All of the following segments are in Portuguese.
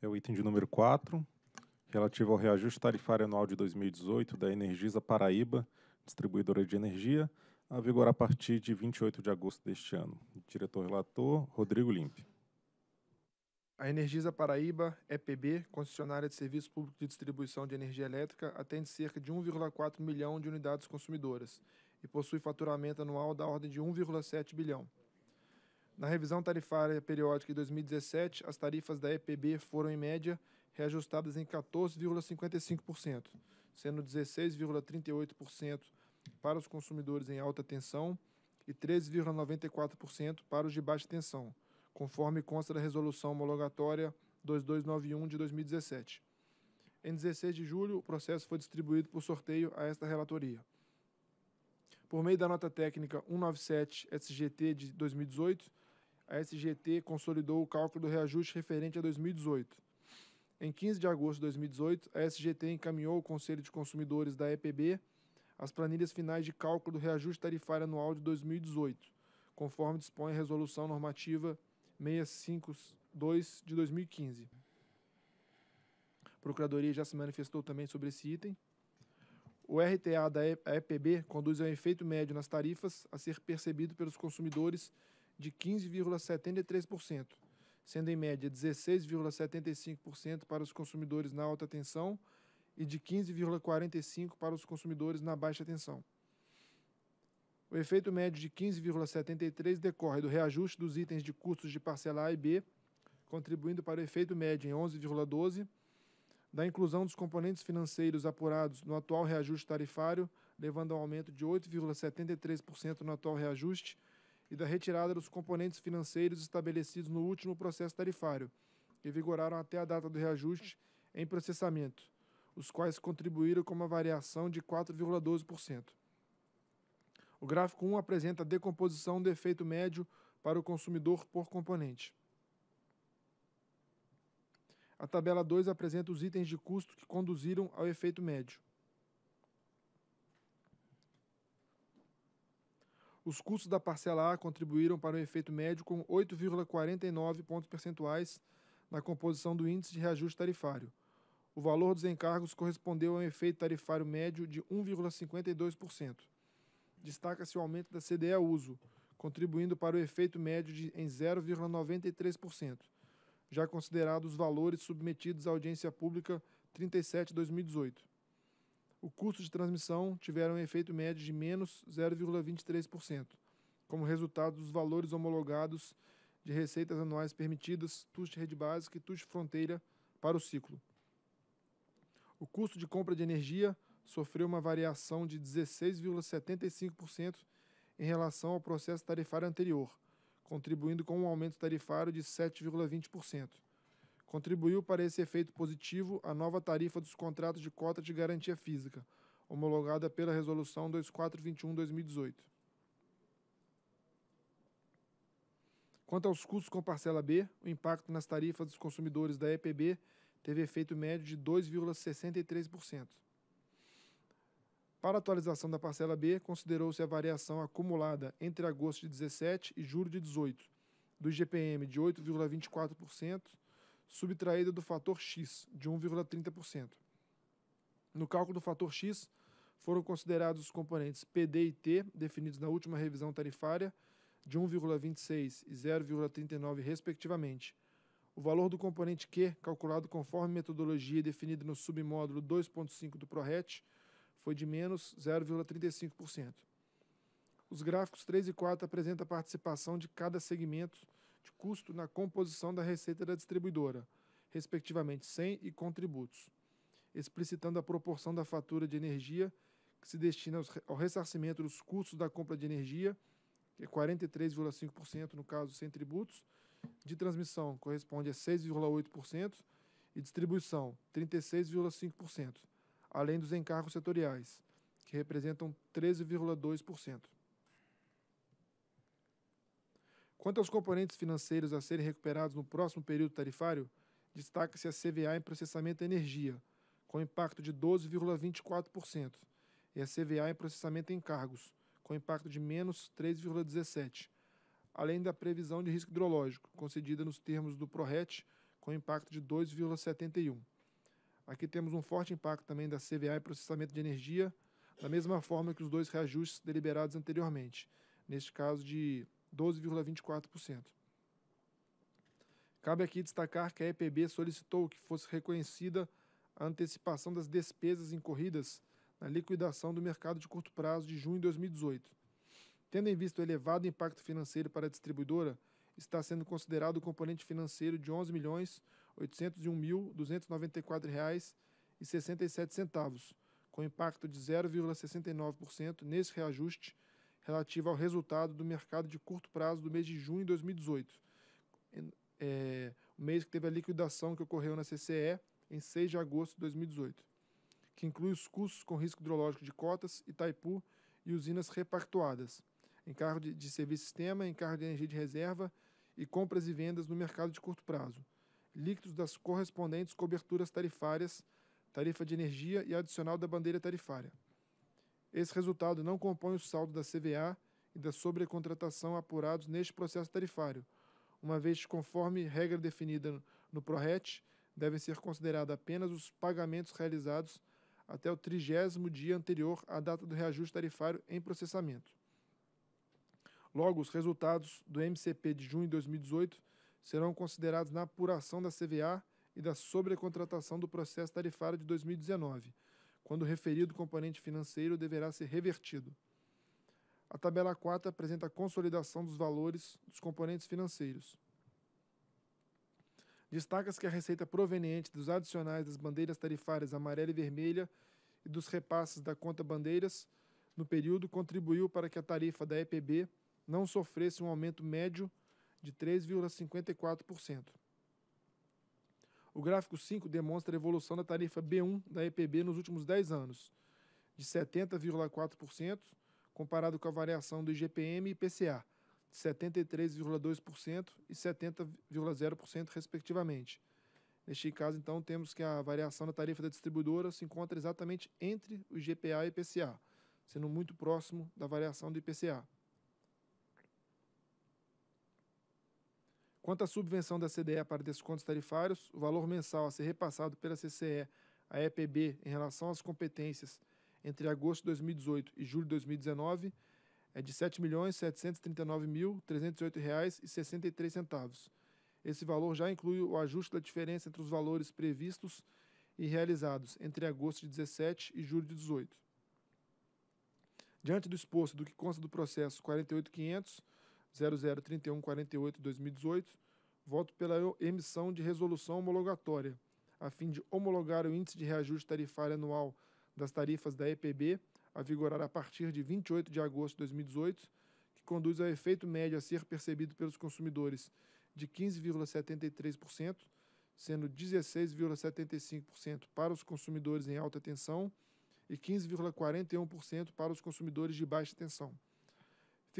é o item de número 4, relativo ao reajuste tarifário anual de 2018 da Energisa Paraíba, distribuidora de energia, a vigorar a partir de 28 de agosto deste ano. Diretor-relator, Rodrigo Limpe. A Energisa Paraíba, EPB, concessionária de serviço público de distribuição de energia elétrica, atende cerca de 1,4 milhão de unidades consumidoras e possui faturamento anual da ordem de 1,7 bilhão. Na revisão tarifária periódica de 2017, as tarifas da EPB foram, em média, reajustadas em 14,55%, sendo 16,38% para os consumidores em alta tensão e 13,94% para os de baixa tensão, conforme consta da Resolução Homologatória 2291 de 2017. Em 16 de julho, o processo foi distribuído por sorteio a esta relatoria. Por meio da nota técnica 197 SGT de 2018, a SGT consolidou o cálculo do reajuste referente a 2018. Em 15 de agosto de 2018, a SGT encaminhou ao Conselho de Consumidores da EPB as planilhas finais de cálculo do reajuste tarifário anual de 2018, conforme dispõe a Resolução Normativa 652 de 2015. A Procuradoria já se manifestou também sobre esse item. O RTA da EPB conduz ao efeito médio nas tarifas a ser percebido pelos consumidores de 15,73%, sendo em média 16,75% para os consumidores na alta tensão e de 15,45% para os consumidores na baixa tensão. O efeito médio de 15,73 decorre do reajuste dos itens de custos de parcela A e B, contribuindo para o efeito médio em 11,12, da inclusão dos componentes financeiros apurados no atual reajuste tarifário, levando a um aumento de 8,73% no atual reajuste, e da retirada dos componentes financeiros estabelecidos no último processo tarifário, que vigoraram até a data do reajuste em processamento, os quais contribuíram com uma variação de 4,12%. O gráfico 1 apresenta a decomposição do efeito médio para o consumidor por componente. A tabela 2 apresenta os itens de custo que conduziram ao efeito médio. Os custos da parcela A contribuíram para um efeito médio com 8,49 pontos percentuais na composição do índice de reajuste tarifário. O valor dos encargos correspondeu a um efeito tarifário médio de 1,52%. Destaca-se o aumento da CDE uso, contribuindo para o efeito médio de, em 0,93%, já considerados os valores submetidos à audiência pública 37/2018 o custo de transmissão tiveram um efeito médio de menos 0,23%, como resultado dos valores homologados de receitas anuais permitidas, TUST rede básica e TUST fronteira para o ciclo. O custo de compra de energia sofreu uma variação de 16,75% em relação ao processo tarifário anterior, contribuindo com um aumento tarifário de 7,20%. Contribuiu para esse efeito positivo a nova tarifa dos contratos de cota de garantia física, homologada pela Resolução 2421-2018. Quanto aos custos com parcela B, o impacto nas tarifas dos consumidores da EPB teve efeito médio de 2,63%. Para a atualização da parcela B, considerou-se a variação acumulada entre agosto de 17 e julho de 18, do IGPM de 8,24% subtraída do fator x, de 1,30%. No cálculo do fator x, foram considerados os componentes PD e T, definidos na última revisão tarifária, de 1,26 e 0,39, respectivamente. O valor do componente Q, calculado conforme metodologia definida no submódulo 2.5 do ProRet, foi de menos 0,35%. Os gráficos 3 e 4 apresentam a participação de cada segmento de custo na composição da receita da distribuidora, respectivamente sem e contributos, explicitando a proporção da fatura de energia que se destina ao ressarcimento dos custos da compra de energia, que é 43,5% no caso sem tributos, de transmissão corresponde a 6,8% e distribuição 36,5%, além dos encargos setoriais, que representam 13,2%. Quanto aos componentes financeiros a serem recuperados no próximo período tarifário, destaca-se a CVA em processamento energia, com impacto de 12,24%, e a CVA em processamento encargos, com impacto de menos 3,17%, além da previsão de risco hidrológico, concedida nos termos do PRORET, com impacto de 2,71%. Aqui temos um forte impacto também da CVA em processamento de energia, da mesma forma que os dois reajustes deliberados anteriormente, neste caso de 12,24%. Cabe aqui destacar que a EPB solicitou que fosse reconhecida a antecipação das despesas incorridas na liquidação do mercado de curto prazo de junho de 2018. Tendo em vista o elevado impacto financeiro para a distribuidora, está sendo considerado o componente financeiro de R$ 11.801.294,67, com impacto de 0,69% nesse reajuste relativa ao resultado do mercado de curto prazo do mês de junho de 2018, é, o mês que teve a liquidação que ocorreu na CCE em 6 de agosto de 2018, que inclui os custos com risco hidrológico de cotas, Itaipu e usinas repactuadas, encargo de, de serviço sistema, encargo de energia de reserva e compras e vendas no mercado de curto prazo, líquidos das correspondentes coberturas tarifárias, tarifa de energia e adicional da bandeira tarifária. Esse resultado não compõe o saldo da CVA e da sobrecontratação apurados neste processo tarifário, uma vez que, conforme regra definida no PRORET, devem ser considerados apenas os pagamentos realizados até o trigésimo dia anterior à data do reajuste tarifário em processamento. Logo, os resultados do MCP de junho de 2018 serão considerados na apuração da CVA e da sobrecontratação do processo tarifário de 2019, quando referido o componente financeiro, deverá ser revertido. A tabela 4 apresenta a consolidação dos valores dos componentes financeiros. Destaca-se que a receita proveniente dos adicionais das bandeiras tarifárias amarela e vermelha e dos repasses da conta bandeiras no período contribuiu para que a tarifa da EPB não sofresse um aumento médio de 3,54%. O gráfico 5 demonstra a evolução da tarifa B1 da EPB nos últimos 10 anos, de 70,4%, comparado com a variação do IGPM e IPCA, de 73,2% e 70,0%, respectivamente. Neste caso, então, temos que a variação da tarifa da distribuidora se encontra exatamente entre o IGPA e IPCA, sendo muito próximo da variação do IPCA. Quanto à subvenção da CDE para descontos tarifários, o valor mensal a ser repassado pela CCE à EPB em relação às competências entre agosto de 2018 e julho de 2019 é de R$ 7.739.308,63. Esse valor já inclui o ajuste da diferença entre os valores previstos e realizados entre agosto de 17 e julho de 2018. Diante do exposto do que consta do processo 48500 003148-2018, voto pela emissão de resolução homologatória, a fim de homologar o índice de reajuste tarifário anual das tarifas da EPB, a vigorar a partir de 28 de agosto de 2018, que conduz ao efeito médio a ser percebido pelos consumidores de 15,73%, sendo 16,75% para os consumidores em alta tensão e 15,41% para os consumidores de baixa tensão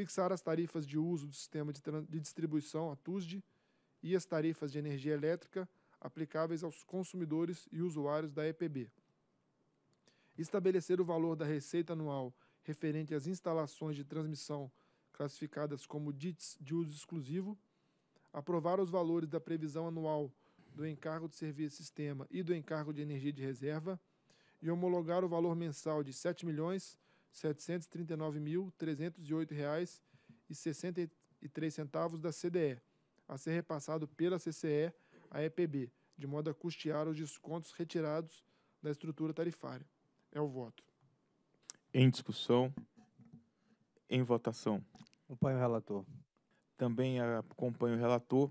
fixar as tarifas de uso do sistema de, de distribuição, a TUSD, e as tarifas de energia elétrica aplicáveis aos consumidores e usuários da EPB. Estabelecer o valor da receita anual referente às instalações de transmissão classificadas como DITs de uso exclusivo. Aprovar os valores da previsão anual do encargo de serviço sistema e do encargo de energia de reserva. E homologar o valor mensal de R$ 7 milhões 739.308,63 centavos da CDE, a ser repassado pela CCE à EPB, de modo a custear os descontos retirados da estrutura tarifária. É o voto. Em discussão. Em votação. Acompanho o relator. Também acompanho o relator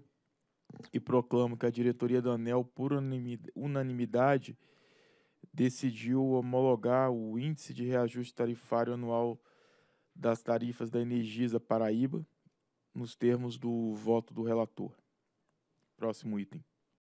e proclamo que a diretoria do ANEL, por unanimidade, decidiu homologar o Índice de Reajuste Tarifário Anual das Tarifas da Energisa Paraíba, nos termos do voto do relator. Próximo item.